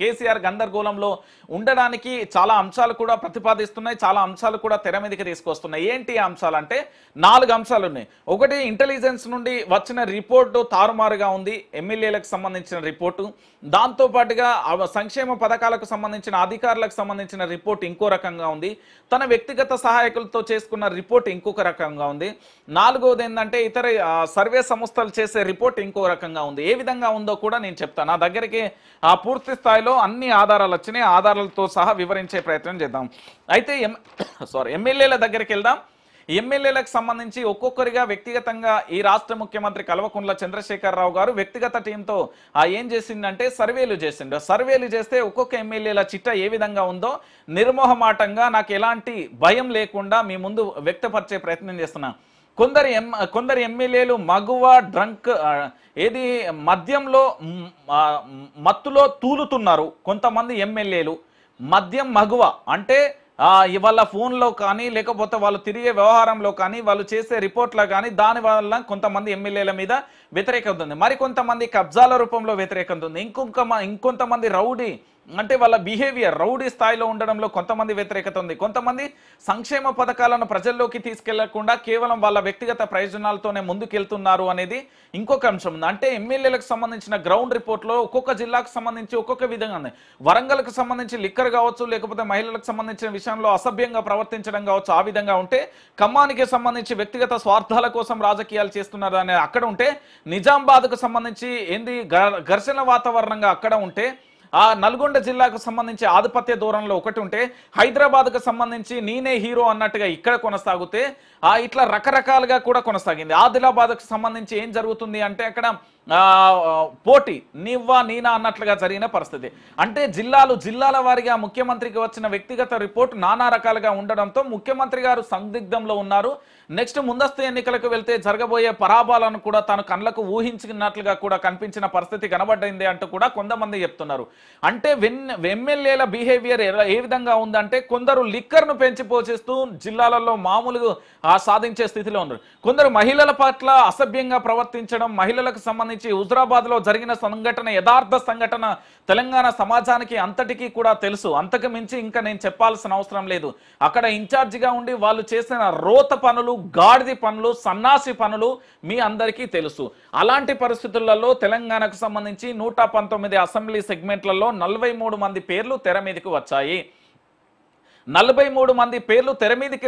కేసీఆర్ గందరగోళంలో ఉండడానికి చాలా అంశాలు కూడా ప్రతిపాదిస్తున్నాయి చాలా అంశాలు కూడా తెర మీదకి తీసుకొస్తున్నాయి ఏంటి అంశాలు అంటే నాలుగు అంశాలు ఉన్నాయి ఒకటి ఇంటెలిజెన్స్ నుండి వచ్చిన రిపోర్టు తారుమారుగా ఉంది ఎమ్మెల్యేలకు సంబంధించిన రిపోర్టు దాంతోపాటుగా సంక్షేమ పథకాలకు సంబంధించిన అధికారులకు సంబంధించిన రిపోర్ట్ ఇంకో రకంగా ఉంది తన వ్యక్తిగత సహాయకులతో చేసుకున్న రిపోర్ట్ ఇంకొక రకంగా ఉంది నాలుగవది ఏంటంటే ఇతర సర్వే సంస్థలు చేసే రిపోర్ట్ ఇంకో రకంగా ఉంది ఏ విధంగా ఉందో కూడా నేను చెప్తాను నా దగ్గరికి పూర్తి స్థాయిలో స్థాయిలో అన్ని ఆధారాలు వచ్చినాయి ఆధారాలతో సహా వివరించే ప్రయత్నం చేద్దాం అయితే ఎం సారీ ఎమ్మెల్యేల దగ్గరికి వెళ్దాం ఎమ్మెల్యేలకు సంబంధించి ఒక్కొక్కరిగా వ్యక్తిగతంగా ఈ రాష్ట్ర ముఖ్యమంత్రి కల్వకుంట్ల చంద్రశేఖరరావు గారు వ్యక్తిగత టీంతో ఆ ఏం చేసిందంటే సర్వేలు చేసిండు సర్వేలు చేస్తే ఒక్కొక్క ఎమ్మెల్యేల చిట్ట ఏ విధంగా ఉందో నిర్మోహమాటంగా నాకు ఎలాంటి భయం లేకుండా మీ ముందు వ్యక్తపరిచే ప్రయత్నం చేస్తున్నాను కొందరు ఎం కొందరు ఎమ్మెల్యేలు మగువ డ్రంక్ ఏది మద్యంలో మత్తులో తూలుతున్నారు కొంతమంది ఎమ్మెల్యేలు మద్యం మగువ అంటే వాళ్ళ ఫోన్లో కానీ లేకపోతే వాళ్ళు తిరిగే వ్యవహారంలో కానీ వాళ్ళు చేసే రిపోర్ట్లో కానీ దాని వల్ల కొంతమంది ఎమ్మెల్యేల మీద వ్యతిరేకత ఉంది మరికొంతమంది కబ్జాల రూపంలో వ్యతిరేకత ఉంది ఇంకొంక ఇంకొంతమంది రౌడీ అంటే వాళ్ళ బిహేవియర్ రౌడీ స్థాయిలో ఉండడంలో కొంతమంది వ్యతిరేకత ఉంది కొంతమంది సంక్షేమ పథకాలను ప్రజల్లోకి తీసుకెళ్లకుండా కేవలం వాళ్ళ వ్యక్తిగత ప్రయోజనాలతోనే ముందుకెళ్తున్నారు అనేది ఇంకొక అంశం ఉంది అంటే ఎమ్మెల్యేలకు సంబంధించిన గ్రౌండ్ రిపోర్ట్లో ఒక్కొక్క జిల్లాకు సంబంధించి ఒక్కొక్క విధంగా ఉంది వరంగల్కు సంబంధించి లిక్కర్ కావచ్చు లేకపోతే మహిళలకు సంబంధించిన విషయంలో అసభ్యంగా ప్రవర్తించడం కావచ్చు ఆ విధంగా ఉంటే ఖమ్మానికి సంబంధించి వ్యక్తిగత స్వార్థాల కోసం రాజకీయాలు చేస్తున్నారు అనే అక్కడ ఉంటే నిజామాబాద్కు సంబంధించి ఏంది ఘర్షణ వాతావరణంగా అక్కడ ఉంటే ఆ నల్గొండ జిల్లాకు సంబంధించి ఆధిపత్య దూరంలో ఒకటి ఉంటే హైదరాబాద్కు సంబంధించి నేనే హీరో అన్నట్టుగా ఇక్కడ కొనసాగితే ఆ ఇట్లా రకరకాలుగా కూడా కొనసాగింది ఆదిలాబాద్కు సంబంధించి ఏం జరుగుతుంది అంటే అక్కడ పోటీ నీవ్వా నీనా అన్నట్లుగా జరిగిన పరిస్థితి అంటే జిల్లాలు జిల్లాల వారిగా ముఖ్యమంత్రికి వచ్చిన వ్యక్తిగత రిపోర్ట్ నానా రకాలుగా ఉండడంతో ముఖ్యమంత్రి గారు సందిగ్ధంలో ఉన్నారు నెక్స్ట్ ముందస్తు ఎన్నికలకు వెళ్తే జరగబోయే పరాభాలను కూడా తాను కళ్ళకు ఊహించినట్లుగా కూడా కనిపించిన పరిస్థితి కనబడింది అంటూ కూడా కొంతమంది చెప్తున్నారు అంటే వెన్ ఎమ్మెల్యేల బిహేవియర్ ఏ విధంగా ఉందంటే కొందరు లిక్కర్ను పెంచి పోషిస్తూ జిల్లాలలో మామూలుగా సాధించే స్థితిలో ఉన్నారు కొందరు మహిళల పట్ల అసభ్యంగా ప్రవర్తించడం మహిళలకు సంబంధించి హుజరాబాద్లో జరిగిన సంఘటన యథార్థ సంఘటన తెలంగాణ సమాజానికి అంతటికీ కూడా తెలుసు అంతకు మించి ఇంకా నేను చెప్పాల్సిన అవసరం లేదు అక్కడ ఇన్ఛార్జిగా ఉండి వాళ్ళు చేసిన రోత పనులు గాడిది పనులు సన్నాసి పనులు మీ అందరికీ తెలుసు అలాంటి పరిస్థితులలో తెలంగాణకు సంబంధించి నూట అసెంబ్లీ సెగ్మెంట్ల ఎన్నికల్లో నలభై మంది పేర్లు తెర మీదకి వచ్చాయి నలభై మంది పేర్లు తెర మీదకి